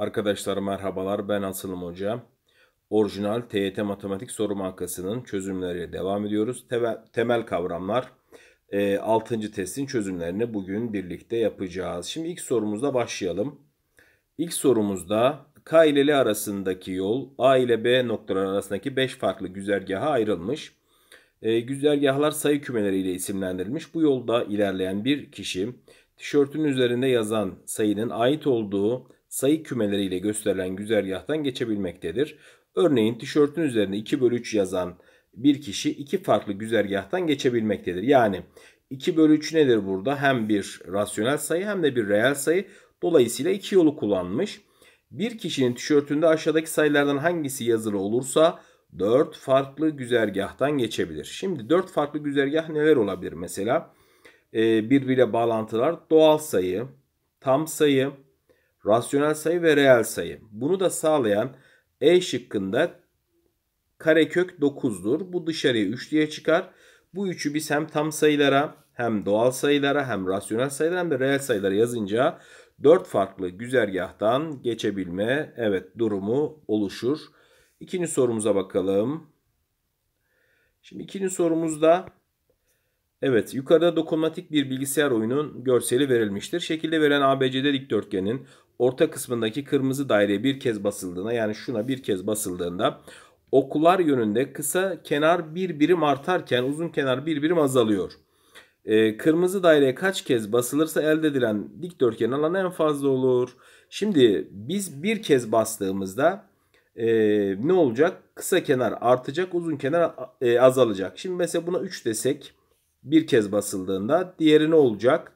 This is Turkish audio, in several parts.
Arkadaşlar merhabalar ben Asılım Hoca. Orijinal TYT Matematik Soru Bankası'nın çözümleriyle devam ediyoruz. Temel kavramlar 6. E, testin çözümlerini bugün birlikte yapacağız. Şimdi ilk sorumuzda başlayalım. İlk sorumuzda K ile L arasındaki yol A ile B noktaları arasındaki 5 farklı güzergaha ayrılmış. E, güzergahlar sayı kümeleriyle isimlendirilmiş. Bu yolda ilerleyen bir kişi tişörtün üzerinde yazan sayının ait olduğu sayı kümeleriyle gösterilen güzergahtan geçebilmektedir. Örneğin tişörtün üzerinde 2 bölü 3 yazan bir kişi iki farklı güzergahtan geçebilmektedir. Yani 2 bölü 3 nedir burada? Hem bir rasyonel sayı hem de bir reel sayı. Dolayısıyla iki yolu kullanmış. Bir kişinin tişörtünde aşağıdaki sayılardan hangisi yazılı olursa 4 farklı güzergahtan geçebilir. Şimdi 4 farklı güzergah neler olabilir mesela? Ee, birbiriyle bağlantılar doğal sayı, tam sayı, rasyonel sayı ve reel sayı. Bunu da sağlayan E şıkkında karekök 9'dur. Bu dışarıya 3 çıkar. Bu üçü biz hem tam sayılara hem doğal sayılara hem rasyonel sayılara hem de reel sayılara yazınca 4 farklı güzergahtan geçebilme evet durumu oluşur. İkinci sorumuza bakalım. Şimdi ikinci sorumuzda Evet yukarıda dokunmatik bir bilgisayar oyunun görseli verilmiştir. Şekilde verilen ABCD dikdörtgenin orta kısmındaki kırmızı daireye bir kez basıldığında yani şuna bir kez basıldığında okular yönünde kısa kenar bir birim artarken uzun kenar bir birim azalıyor. Ee, kırmızı daireye kaç kez basılırsa elde edilen dikdörtgen alanı en fazla olur. Şimdi biz bir kez bastığımızda e, ne olacak? Kısa kenar artacak, uzun kenar e, azalacak. Şimdi mesela buna 3 desek bir kez basıldığında diğeri ne olacak?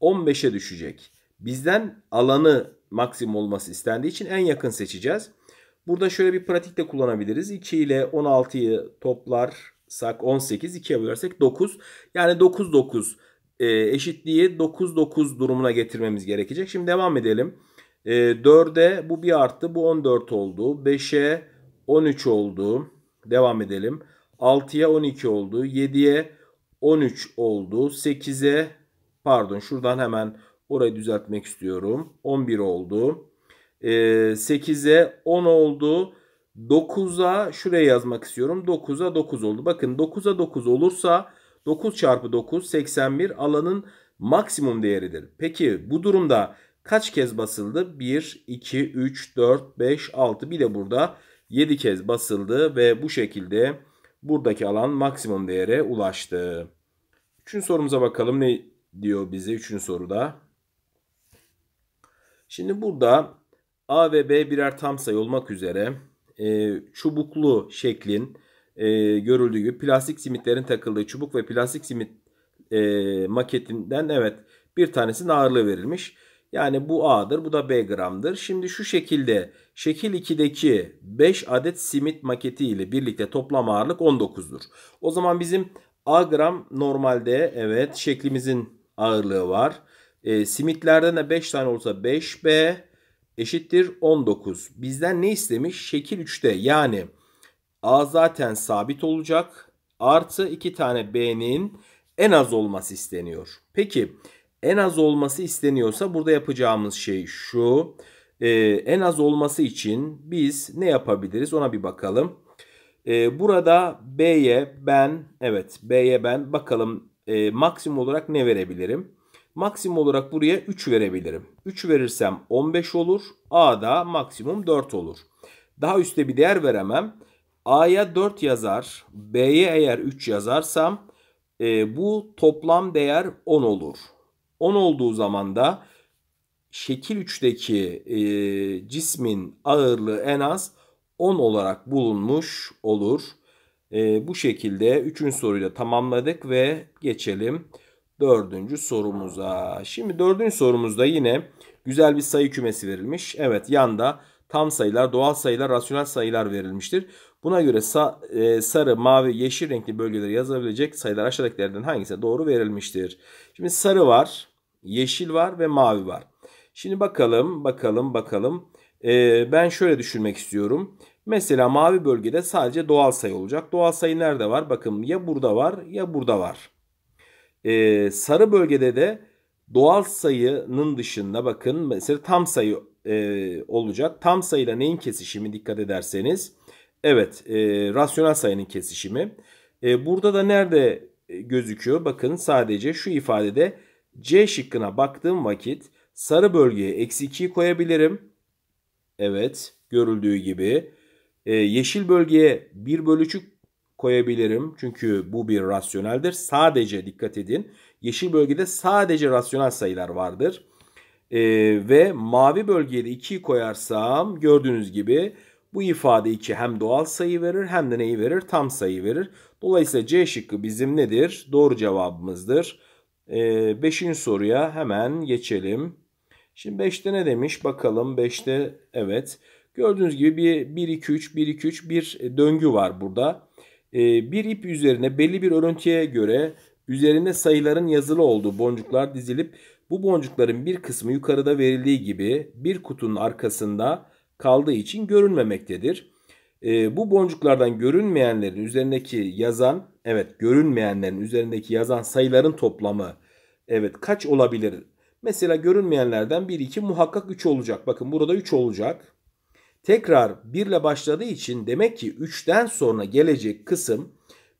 15'e düşecek. Bizden alanı maksimum olması istendiği için en yakın seçeceğiz. Burada şöyle bir pratik de kullanabiliriz. 2 ile 16'yı toplarsak 18, 2'ye bölersek 9. Yani 9 9 e, eşitliği 9 9 durumuna getirmemiz gerekecek. Şimdi devam edelim. E, 4'e bu bir arttı, bu 14 oldu. 5'e 13 oldu. Devam edelim. 6'ya 12 oldu. 7'ye 13 oldu. 8'e pardon şuradan hemen Orayı düzeltmek istiyorum. 11 oldu. E, 8'e 10 oldu. 9'a şuraya yazmak istiyorum. 9'a 9 oldu. Bakın 9'a 9 olursa 9 çarpı 9 81 alanın maksimum değeridir. Peki bu durumda kaç kez basıldı? 1, 2, 3, 4, 5, 6 bir de burada 7 kez basıldı ve bu şekilde buradaki alan maksimum değere ulaştı. Üçüncü sorumuza bakalım ne diyor bize üçüncü soruda. Şimdi burada A ve B birer tam sayı olmak üzere e, çubuklu şeklin e, görüldüğü gibi plastik simitlerin takıldığı çubuk ve plastik simit e, maketinden evet bir tanesinin ağırlığı verilmiş. Yani bu A'dır bu da B gramdır. Şimdi şu şekilde şekil 2'deki 5 adet simit maketi ile birlikte toplam ağırlık 19'dur. O zaman bizim A gram normalde evet şeklimizin ağırlığı var. E, simitlerden de 5 tane olsa 5B eşittir 19. Bizden ne istemiş? Şekil 3'te yani A zaten sabit olacak. Artı 2 tane B'nin en az olması isteniyor. Peki en az olması isteniyorsa burada yapacağımız şey şu. Ee, en az olması için biz ne yapabiliriz ona bir bakalım. Ee, burada B'ye ben evet B'ye ben bakalım e, maksimum olarak ne verebilirim? Maksimum olarak buraya 3 verebilirim. 3 verirsem 15 olur. A da maksimum 4 olur. Daha üstte bir değer veremem. A'ya 4 yazar. B'ye eğer 3 yazarsam e, bu toplam değer 10 olur. 10 olduğu zaman da şekil 3'teki e, cismin ağırlığı en az 10 olarak bulunmuş olur. E, bu şekilde 3'ün da tamamladık ve geçelim dördüncü sorumuza. Şimdi dördüncü sorumuzda yine güzel bir sayı kümesi verilmiş. Evet yanda tam sayılar, doğal sayılar, rasyonel sayılar verilmiştir. Buna göre sa e, sarı, mavi, yeşil renkli bölgeleri yazabilecek sayılar aşağıdakilerden hangisi doğru verilmiştir? Şimdi sarı var, yeşil var ve mavi var. Şimdi bakalım, bakalım, bakalım. E, ben şöyle düşünmek istiyorum. Mesela mavi bölgede sadece doğal sayı olacak. Doğal sayı nerede var? Bakın ya burada var ya burada var. Ee, sarı bölgede de doğal sayının dışında bakın mesela tam sayı e, olacak. Tam sayıyla neyin kesişimi dikkat ederseniz. Evet e, rasyonel sayının kesişimi. E, burada da nerede gözüküyor? Bakın sadece şu ifadede C şıkkına baktığım vakit sarı bölgeye eksi 2'yi koyabilirim. Evet görüldüğü gibi. E, yeşil bölgeye 1 bölü 3'ü koyabilirim. Çünkü bu bir rasyoneldir. Sadece dikkat edin. Yeşil bölgede sadece rasyonel sayılar vardır. Ee, ve mavi bölgeye de 2'yi koyarsam gördüğünüz gibi bu ifade 2 hem doğal sayı verir hem de neyi verir? Tam sayı verir. Dolayısıyla C şıkkı bizim nedir? Doğru cevabımızdır. Ee, beşinci soruya hemen geçelim. Şimdi 5'te ne demiş? Bakalım 5'te evet. Gördüğünüz gibi bir 1 2 3 1 2 3 bir döngü var burada. Ee, bir ip üzerine belli bir örüntüye göre üzerine sayıların yazılı olduğu boncuklar dizilip bu boncukların bir kısmı yukarıda verildiği gibi bir kutunun arkasında kaldığı için görünmemektedir. Ee, bu boncuklardan görünmeyenlerin üzerindeki yazan, evet görünmeyenlerin üzerindeki yazan sayıların toplamı evet kaç olabilir? Mesela görünmeyenlerden 1, 2 muhakkak 3 olacak. Bakın burada 3 olacak. Tekrar 1 ile başladığı için demek ki 3'ten sonra gelecek kısım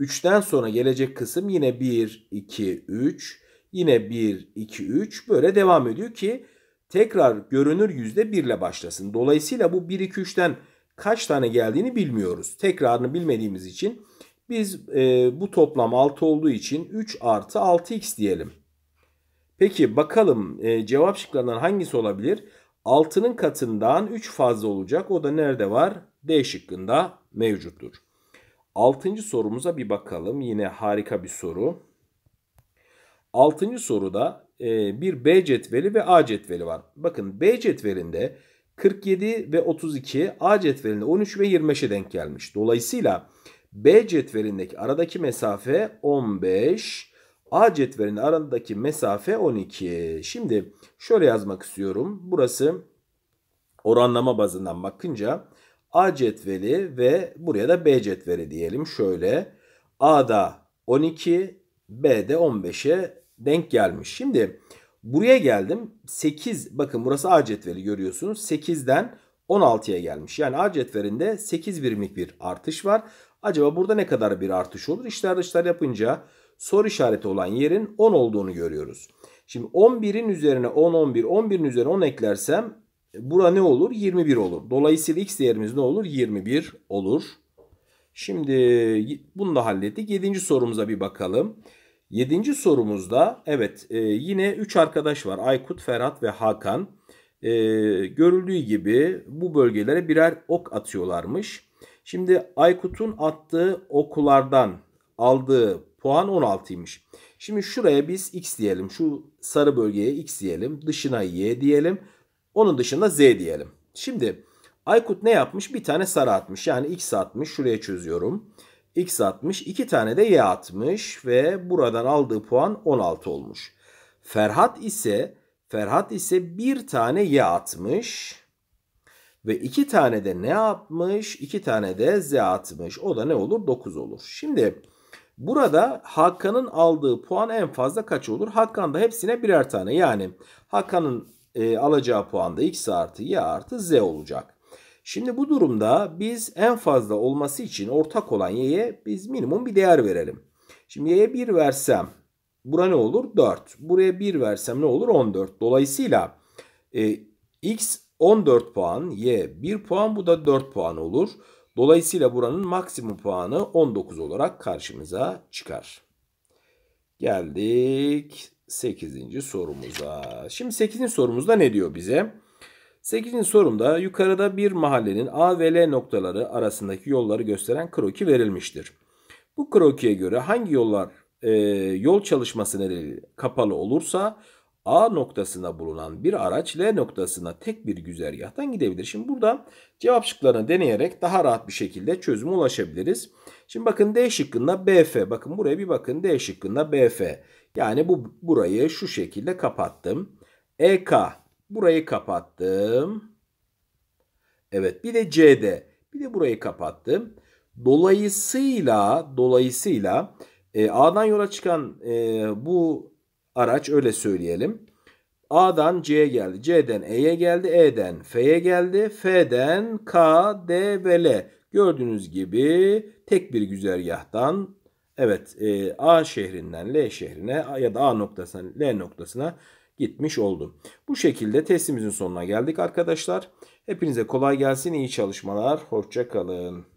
3'ten sonra gelecek kısım yine 1, 2, 3 yine 1, 2, 3 böyle devam ediyor ki tekrar görünür yüzde 1 ile başlasın. Dolayısıyla bu 1, 2, 3'ten kaç tane geldiğini bilmiyoruz. Tekrarını bilmediğimiz için biz e, bu toplam 6 olduğu için 3 artı 6x diyelim. Peki bakalım e, cevap şıklarından hangisi olabilir? 6'nın katından 3 fazla olacak. O da nerede var? D şıkkında mevcuttur. 6. sorumuza bir bakalım. Yine harika bir soru. 6. soruda e, bir B cetveli ve A cetveli var. Bakın B cetvelinde 47 ve 32, A cetvelinde 13 ve 25'e denk gelmiş. Dolayısıyla B cetvelindeki aradaki mesafe 15, A cetvelin arasındaki mesafe 12. Şimdi şöyle yazmak istiyorum. Burası oranlama bazından bakınca A cetveli ve buraya da B cetveli diyelim. Şöyle A'da 12, B'de 15'e denk gelmiş. Şimdi buraya geldim. 8 bakın burası A cetveli görüyorsunuz. 8'den 16'ya gelmiş. Yani A cetvelinde 8 birimlik bir artış var. Acaba burada ne kadar bir artış olur? İşler dışlar yapınca soru işareti olan yerin 10 olduğunu görüyoruz. Şimdi 11'in üzerine 10, 11, 11'in üzerine 10 eklersem bura ne olur? 21 olur. Dolayısıyla x değerimiz ne olur? 21 olur. Şimdi bunu da hallettik. 7. sorumuza bir bakalım. 7. sorumuzda evet e, yine 3 arkadaş var. Aykut, Ferhat ve Hakan. E, görüldüğü gibi bu bölgelere birer ok atıyorlarmış. Şimdi Aykut'un attığı okulardan aldığı puan 16'ymış. Şimdi şuraya biz x diyelim. Şu sarı bölgeye x diyelim. Dışına y diyelim. Onun dışında z diyelim. Şimdi Aykut ne yapmış? Bir tane sarı atmış. Yani x atmış. Şuraya çözüyorum. x atmış. iki tane de y atmış. Ve buradan aldığı puan 16 olmuş. Ferhat ise Ferhat ise bir tane y atmış. Ve iki tane de ne yapmış? İki tane de z atmış. O da ne olur? 9 olur. Şimdi Burada Hakan'ın aldığı puan en fazla kaç olur? Hakan da hepsine birer tane. Yani Hakan'ın e, alacağı puan da x artı y artı z olacak. Şimdi bu durumda biz en fazla olması için ortak olan y'ye biz minimum bir değer verelim. Şimdi y'ye 1 versem bura ne olur? 4. Buraya 1 versem ne olur? 14. Dolayısıyla e, x 14 puan, y 1 puan bu da 4 puan olur. Dolayısıyla buranın maksimum puanı 19 olarak karşımıza çıkar. Geldik 8. sorumuza. Şimdi 8. sorumuzda ne diyor bize? 8. sorumda yukarıda bir mahallenin A ve L noktaları arasındaki yolları gösteren kroki verilmiştir. Bu krokiye göre hangi yollar e, yol çalışması nedeniyle kapalı olursa A noktasına bulunan bir araç L noktasına tek bir güzergahtan gidebilir. Şimdi burada cevap şıklarını deneyerek daha rahat bir şekilde çözüme ulaşabiliriz. Şimdi bakın D şıkkında BF. Bakın buraya bir bakın. D şıkkında BF. Yani bu burayı şu şekilde kapattım. EK. Burayı kapattım. Evet bir de CD. Bir de burayı kapattım. Dolayısıyla dolayısıyla e, A'dan yola çıkan e, bu araç öyle söyleyelim. A'dan C'ye geldi. C'den E'ye geldi. E'den F'ye geldi. F'den K, D ve L. Gördüğünüz gibi tek bir güzergahtan evet e, A şehrinden L şehrine ya da A noktasından L noktasına gitmiş oldu. Bu şekilde testimizin sonuna geldik arkadaşlar. Hepinize kolay gelsin, iyi çalışmalar, hoşça kalın.